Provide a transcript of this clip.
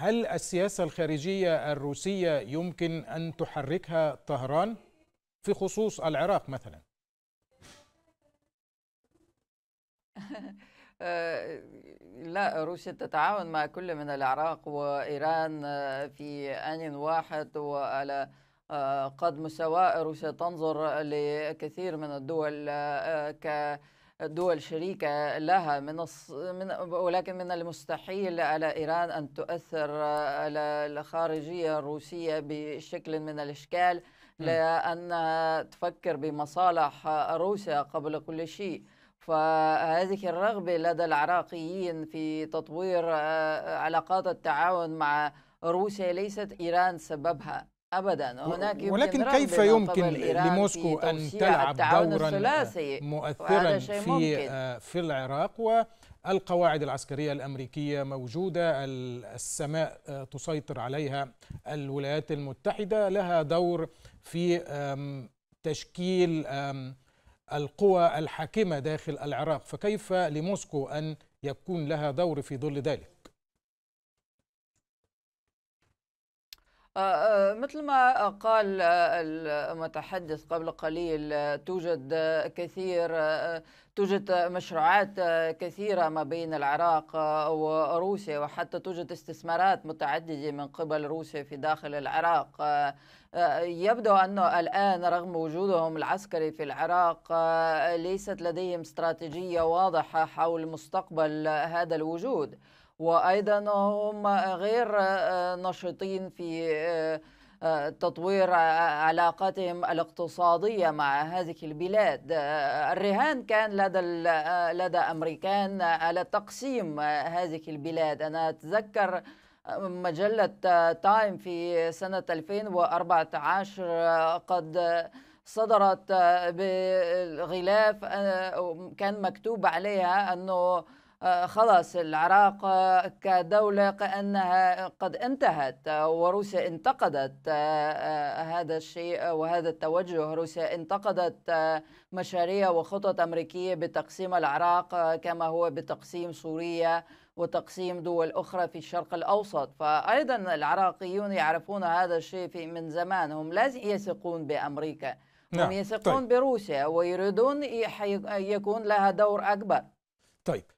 هل السياسة الخارجية الروسية يمكن أن تحركها طهران في خصوص العراق مثلا؟ آه، لا روسيا تتعاون مع كل من العراق وإيران آه، في آن واحد وعلى قد مساواة روسيا تنظر لكثير من الدول آه، ك دول شريكة لها من, الص... من ولكن من المستحيل على إيران أن تؤثر على الخارجية الروسية بشكل من الإشكال لأنها تفكر بمصالح روسيا قبل كل شيء فهذه الرغبة لدى العراقيين في تطوير علاقات التعاون مع روسيا ليست إيران سببها ابدا هناك يمكن ولكن كيف يمكن لموسكو ان تلعب دورا مؤثرا في آه، في العراق والقواعد العسكريه الامريكيه موجوده السماء آه، تسيطر عليها الولايات المتحده لها دور في تشكيل القوى الحاكمه داخل العراق فكيف لموسكو ان يكون لها دور في ظل ذلك آه، آه، مثل ما قال آه، المتحدث قبل قليل توجد كثير توجد مشروعات كثيرة ما بين العراق وروسيا وحتى توجد استثمارات متعددة من قبل روسيا في داخل العراق يبدو أنه الآن رغم وجودهم العسكري في العراق ليست لديهم استراتيجية واضحة حول مستقبل هذا الوجود وايضا هم غير آه، نشطين في آه، آه، تطوير علاقاتهم الاقتصادية مع هذه البلاد الرهان كان لدى لدى أمريكان على تقسيم هذه البلاد أنا أتذكر مجلة تايم في سنة 2014 قد صدرت بغلاف كان مكتوب عليها أنه آه، خلاص العراق آه، كدولة كأنها قد انتهت آه، وروسيا انتقدت هذا الشيء وهذا التوجه روسيا انتقدت مشاريع وخطط أمريكية بتقسيم العراق كما هو بتقسيم سوريا وتقسيم دول أخرى في الشرق الأوسط فأيضا العراقيون يعرفون هذا الشيء في من زمان هم لا يثقون بأمريكا نعم. هم طيب. يثقون طيب. بروسيا ويريدون يكون لها دور أكبر طيب